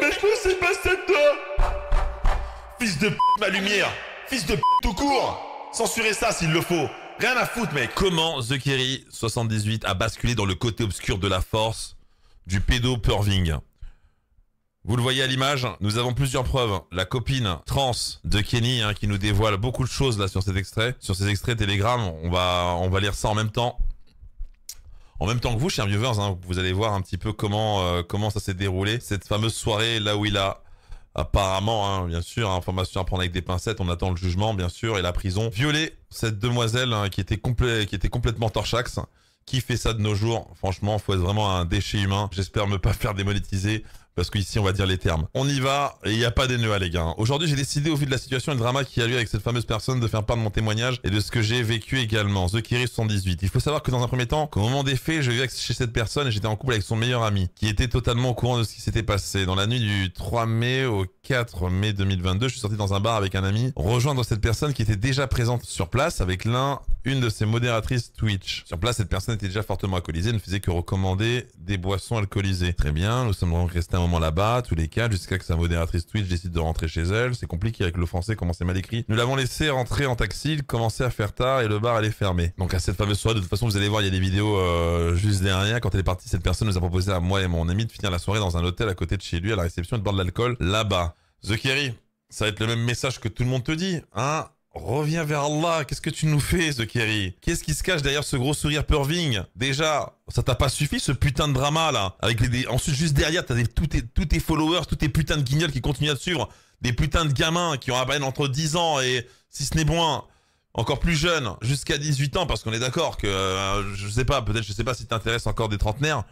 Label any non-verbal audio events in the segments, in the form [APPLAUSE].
Mais c'est pas cette toi Fils de p*** ma lumière Fils de p*** tout court Censurez ça s'il le faut Rien à foutre, mec Comment The Kerry 78 a basculé dans le côté obscur de la force du pédopurving purving vous le voyez à l'image, nous avons plusieurs preuves. La copine trans de Kenny hein, qui nous dévoile beaucoup de choses là sur cet extrait. Sur ces extraits Telegram, on va, on va lire ça en même temps en même temps que vous, chers viewers, hein, vous allez voir un petit peu comment, euh, comment ça s'est déroulé, cette fameuse soirée là où il a apparemment, hein, bien sûr, information à prendre avec des pincettes, on attend le jugement, bien sûr, et la prison, Violer cette demoiselle hein, qui, était qui était complètement torchax qui fait ça de nos jours, franchement, faut être vraiment un déchet humain, j'espère ne pas faire démonétiser, parce qu'ici on va dire les termes. On y va, et il n'y a pas des à les gars. Hein. Aujourd'hui j'ai décidé au vu de la situation et le drama qui a lieu avec cette fameuse personne de faire part de mon témoignage et de ce que j'ai vécu également. The Kiri 78. Il faut savoir que dans un premier temps, au moment des faits, je vivais chez cette personne et j'étais en couple avec son meilleur ami, qui était totalement au courant de ce qui s'était passé. Dans la nuit du 3 mai au 4 mai 2022, je suis sorti dans un bar avec un ami, rejoindre cette personne qui était déjà présente sur place avec l'un, une de ses modératrices Twitch. Sur place, cette personne était déjà fortement alcoolisée, ne faisait que recommander des boissons alcoolisées. Très bien, nous sommes restés là-bas, tous les cas jusqu'à que sa modératrice Twitch décide de rentrer chez elle. C'est compliqué avec le français, comment c'est mal écrit. Nous l'avons laissé rentrer en taxi, il commençait à faire tard et le bar allait fermer. Donc à cette fameuse soirée, de toute façon, vous allez voir, il y a des vidéos euh, juste derrière. Quand elle est partie, cette personne nous a proposé à moi et mon ami de finir la soirée dans un hôtel à côté de chez lui à la réception et de boire de l'alcool là-bas. The Kerry, ça va être le même message que tout le monde te dit, hein Reviens vers Allah, qu'est-ce que tu nous fais, Kerry Qu'est-ce qui se cache derrière ce gros sourire Purving Déjà, ça t'a pas suffi ce putain de drama là Avec les, Ensuite, juste derrière, t'as tous, tes... followers, tous tes putains de guignols qui continuent à te suivre. Des putains de gamins qui ont à peine entre 10 ans et, si ce n'est moins, encore plus jeunes, jusqu'à 18 ans, parce qu'on est d'accord que, euh, je sais pas, peut-être, je sais pas si t'intéresses encore des trentenaires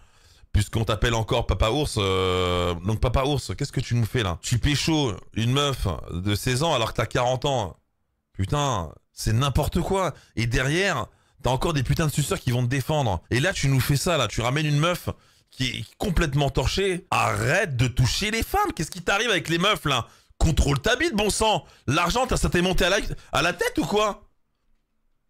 puisqu'on t'appelle encore Papa Ours. Euh, donc Papa Ours, qu'est-ce que tu nous fais là Tu pécho une meuf de 16 ans alors que t'as 40 ans. Putain, c'est n'importe quoi. Et derrière, t'as encore des putains de suceurs qui vont te défendre. Et là, tu nous fais ça, là. Tu ramènes une meuf qui est complètement torchée. Arrête de toucher les femmes. Qu'est-ce qui t'arrive avec les meufs, là Contrôle ta bite, bon sang. L'argent, ça t'est monté à la, à la tête ou quoi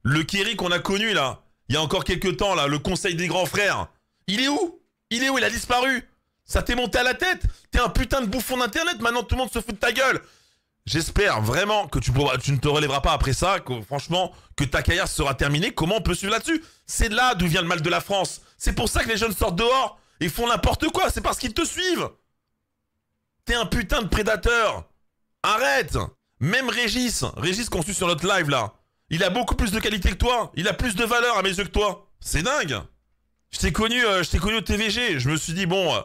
Le Kerry qu'on a connu, là, il y a encore quelques temps, là, le conseil des grands frères. Il est où Il est où Il a disparu. Ça t'est monté à la tête T'es un putain de bouffon d'internet, maintenant tout le monde se fout de ta gueule J'espère vraiment que tu, pourras, tu ne te relèveras pas après ça, que franchement, que ta carrière sera terminée. Comment on peut suivre là-dessus C'est là, d'où vient le mal de la France. C'est pour ça que les jeunes sortent dehors. et font n'importe quoi, c'est parce qu'ils te suivent. T'es un putain de prédateur. Arrête Même Régis, Régis qu'on suit sur notre live là, il a beaucoup plus de qualité que toi. Il a plus de valeur à mes yeux que toi. C'est dingue Je t'ai connu, euh, connu au TVG. Je me suis dit, bon, euh,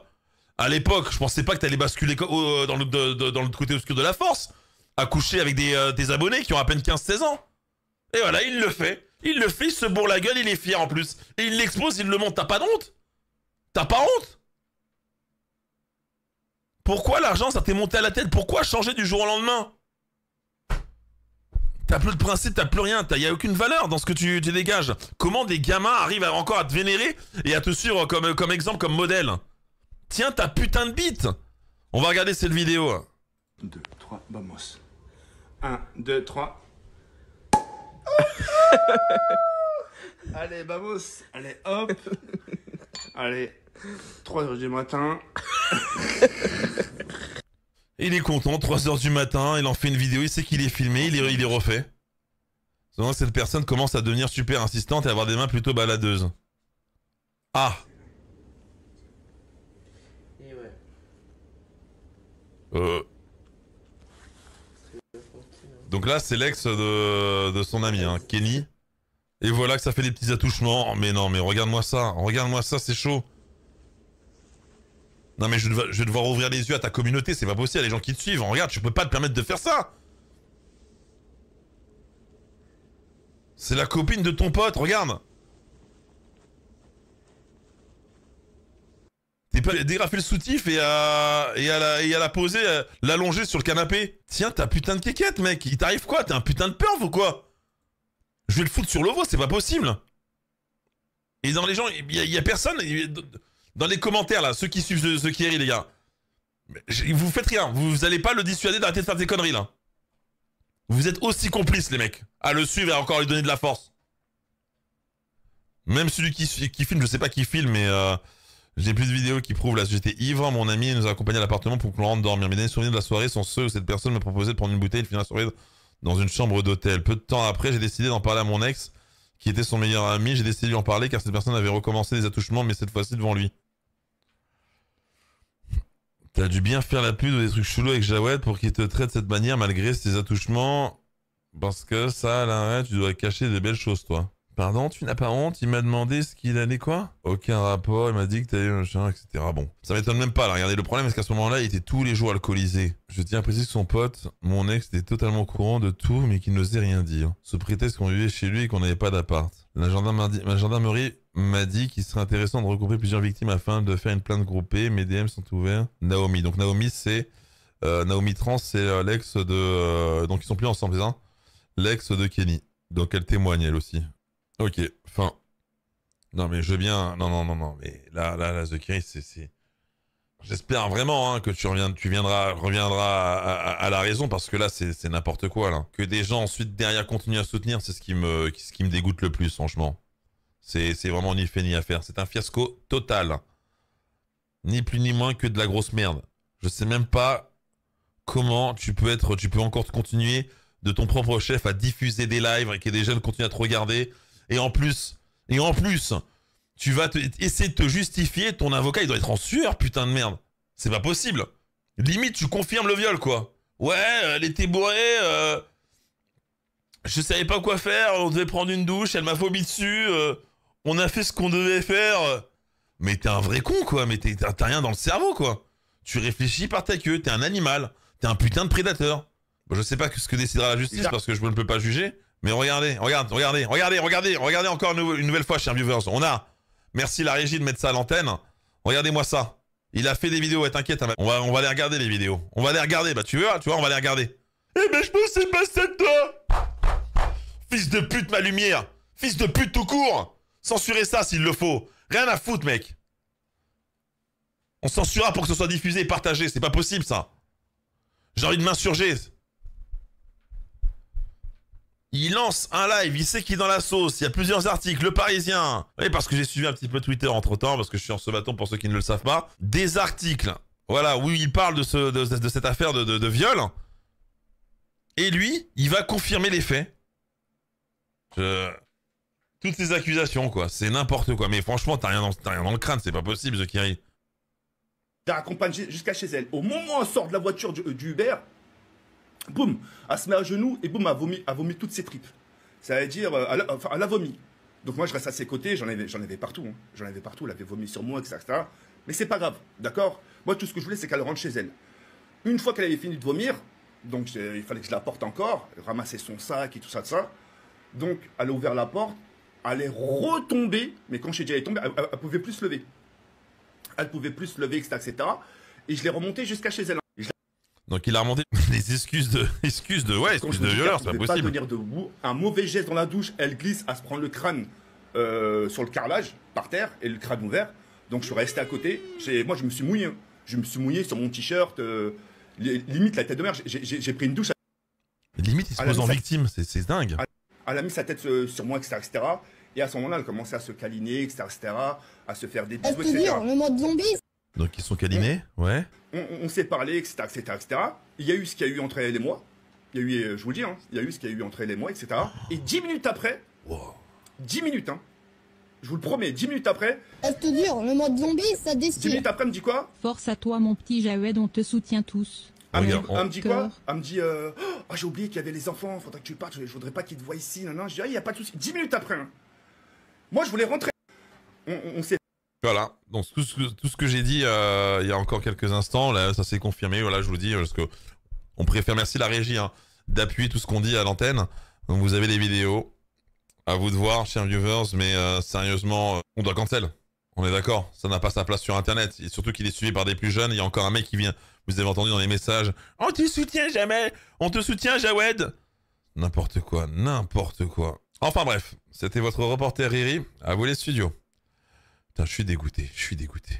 à l'époque, je pensais pas que t'allais basculer euh, dans le côté obscur de la force à coucher avec euh, des, abonnés qui ont à peine 15-16 ans. Et voilà, il le fait. Il le fait, il se bourre la gueule, il est fier en plus. Et il l'expose, il le monte. T'as pas honte T'as pas honte Pourquoi l'argent, ça t'est monté à la tête Pourquoi changer du jour au lendemain T'as plus de principe, t'as plus rien, il y a aucune valeur dans ce que tu, tu dégages. Comment des gamins arrivent encore à te vénérer et à te suivre comme, comme exemple, comme modèle Tiens ta putain de bite On va regarder cette vidéo. 2, 3, vamos. 1, 2, 3. Allez, vamos. Allez, hop. Allez, 3 heures du matin. [LAUGHS] il est content, 3 heures du matin, il en fait une vidéo, il sait qu'il est filmé, il est, refait. Sinon, cette personne commence à devenir super insistante et avoir des mains plutôt baladeuses. Ah et ouais. Euh... Donc là, c'est l'ex de, son ami, hein, Kenny. Et voilà que ça fait des petits attouchements. Oh, mais non, mais regarde-moi ça. Regarde-moi ça, c'est chaud. Non, mais je, vais devoir ouvrir les yeux à ta communauté. C'est pas possible, les gens qui te suivent. Regarde, je peux pas te permettre de faire ça. C'est la copine de ton pote, regarde. il dégrafer le soutif et à, et la, la poser, euh, l'allonger sur le canapé. Tiens, t'as putain de kékette, mec. Il t'arrive quoi T'es un putain de peur ou quoi Je vais le foutre sur l'ovo, c'est pas possible. Et dans les gens, il y, a personne. dans les commentaires, là, ceux qui suivent ce, qui est, les gars. Vous faites rien. Vous, allez pas le dissuader d'arrêter de faire des conneries, là. Vous êtes aussi complices, les mecs, à le suivre et à encore lui donner de la force. Même celui qui, qui filme, je sais pas qui filme, mais... Euh, j'ai plus de vidéos qui prouvent la J'étais ivre, mon ami nous a accompagnés à l'appartement pour qu'on rentre dormir. Mes derniers souvenirs de la soirée sont ceux où cette personne m'a proposé de prendre une bouteille et de finir la soirée dans une chambre d'hôtel. Peu de temps après, j'ai décidé d'en parler à mon ex, qui était son meilleur ami. J'ai décidé de en parler car cette personne avait recommencé des attouchements, mais cette fois-ci devant lui. T'as dû bien faire la pute ou des trucs chelous avec Jawed pour qu'il te traite de cette manière malgré ses attouchements. Parce que ça, là, tu dois cacher des belles choses, toi. Pardon, tu n'as pas honte Il m'a demandé ce qu'il allait quoi Aucun rapport, il m'a dit que un chien, etc. Bon, ça m'étonne même pas là. Regardez, le problème, c'est qu'à ce moment-là, il était tous les jours alcoolisé. Je tiens à préciser que son pote, mon ex, était totalement au courant de tout, mais qu'il n'osait rien dire. Sous prétexte qu'on vivait chez lui et qu'on n'avait pas d'appart. La gendarmerie m'a dit qu'il serait intéressant de regrouper plusieurs victimes afin de faire une plainte groupée. Mes DM sont ouverts. Naomi. Donc Naomi, c'est... Euh, Naomi Trans, c'est euh, l'ex de... Euh, donc ils sont plus ensemble, les L'ex de Kenny. Donc elle témoigne, elle aussi. Ok, enfin. Non, mais je viens... Non, non, non, non. Mais là, là, là The Crisis, c'est. J'espère vraiment hein, que tu, reviens, tu viendras, reviendras à, la raison parce que là, c'est n'importe quoi. Là. Que des gens ensuite derrière continuent à soutenir, c'est ce, qui me, ce qui me dégoûte le plus, franchement. C'est vraiment ni fait ni à faire. C'est un fiasco total. Ni plus ni moins que de la grosse merde. Je sais même pas comment tu peux être, tu peux encore continuer de ton propre chef à diffuser des lives et que des jeunes continuent à te regarder et en plus, et en plus, tu vas essayer de te justifier, ton avocat, il doit être en sueur, putain de merde. C'est pas possible. Limite, tu confirmes le viol, quoi. Ouais, euh, elle était bourrée, euh, je savais pas quoi faire, on devait prendre une douche, elle m'a phobie dessus, euh, on a fait ce qu'on devait faire. Mais t'es un vrai con, quoi, mais t'as rien dans le cerveau, quoi. Tu réfléchis par ta queue, t'es un animal, t'es un putain de prédateur. je sais pas ce que décidera la justice parce que je ne peux pas juger, mais regardez, regardez, regardez, regardez, regardez, regardez encore une nouvelle fois, chers viewers. On a, merci la régie de mettre ça à l'antenne. Regardez-moi ça. Il a fait des vidéos, t'inquiète, on va, on va les regarder les vidéos. On va les regarder, bah tu veux, tu vois, on va les regarder. Eh ben je pensais pas ça de toi Fils de pute, ma lumière Fils de pute tout court Censurez ça s'il le faut Rien à foutre, mec On censurera pour que ce soit diffusé et partagé, c'est pas possible ça J'ai envie de m'insurger il lance un live, il sait qu'il est dans la sauce, il y a plusieurs articles, le Parisien, parce que j'ai suivi un petit peu Twitter entre-temps, parce que je suis en ce bâton pour ceux qui ne le savent pas, des articles, voilà, où il parle de, cette affaire de, viol, et lui, il va confirmer les faits. Toutes ces accusations, quoi. C'est n'importe quoi. Mais franchement, t'as rien, dans... rien dans le crâne. C'est pas possible, arrive T'as accompagné jusqu'à chez elle. Au moment où on sort de la voiture du euh, Uber, boum, elle se met à genoux et boum, elle vomi, vomi vomi toutes ses tripes. Ça veut dire, elle, euh, enfin, elle a vomi. Donc moi, je reste à ses côtés, j'en avais, avais partout. Hein. J'en avais partout, elle avait vomi sur moi, etc. Mais c'est pas grave, d'accord Moi, tout ce que je voulais, c'est qu'elle rentre chez elle. Une fois qu'elle avait fini de vomir, donc il fallait que je la porte encore, ramasser son sac et tout ça, de ça. Donc, elle a ouvert la porte, elle est retombée, mais quand je dit elle est tombée, elle, ne pouvait plus se lever. Elle pouvait plus se lever, etc. etc. et je l'ai remontée jusqu'à chez elle. Donc il a remonté les [LAUGHS] excuses de, [LAUGHS] excuses de, ouais, excuses de violeur, c'est pas possible. Pas Un mauvais geste dans la douche, elle glisse à se prendre le crâne euh, sur le carrelage, par terre, et le crâne ouvert. Donc je suis resté à côté. Moi, je me suis mouillé. Hein. Je me suis mouillé sur mon t-shirt. Euh, limite, la tête de mer, j'ai pris une douche. Limite, il se pose en victime, c'est dingue. Elle a mis sa tête euh, sur moi, etc. et à ce moment-là, elle commençait à se câliner, etc., à se faire des bisous, etc. un le mode zombie, donc ils sont calimés, ouais. On, s'est parlé, etc., etc., etc. Il y a eu ce qu'il y a eu entre elle et moi. Il y a eu, euh, je vous le dis, hein, il y a eu ce qu'il y a eu entre elle et moi, etc. Et dix minutes après, wow. 10 minutes, hein, je vous le promets, 10 minutes après. te dit, oh, le mode zombie, ça Dix minutes après, elle me dit quoi Force à toi, mon petit Jaoued, on te soutient tous. Elle, me, dit, me dit, quoi Elle me dit, euh, oh, j'ai oublié qu'il y avait les enfants, faudrait que tu partes, je, voudrais pas qu'ils te voient ici. Non, non, je dis, ah, il n'y a pas de souci. Dix minutes après, hein. moi je voulais rentrer. On, on s'est voilà, donc tout ce que, j'ai dit euh, il y a encore quelques instants, là, ça s'est confirmé. Voilà, je vous le dis, parce que on préfère, merci la régie, hein, d'appuyer tout ce qu'on dit à l'antenne. Donc vous avez les vidéos, à vous de voir, chers viewers, mais euh, sérieusement, euh, on doit cancel. On est d'accord, ça n'a pas sa place sur Internet. Et surtout qu'il est suivi par des plus jeunes. Il y a encore un mec qui vient. Vous avez entendu dans les messages On te soutient jamais On te soutient, Jawed N'importe quoi, n'importe quoi. Enfin bref, c'était votre reporter Riri. À vous les studios je suis dégoûté, je suis dégoûté.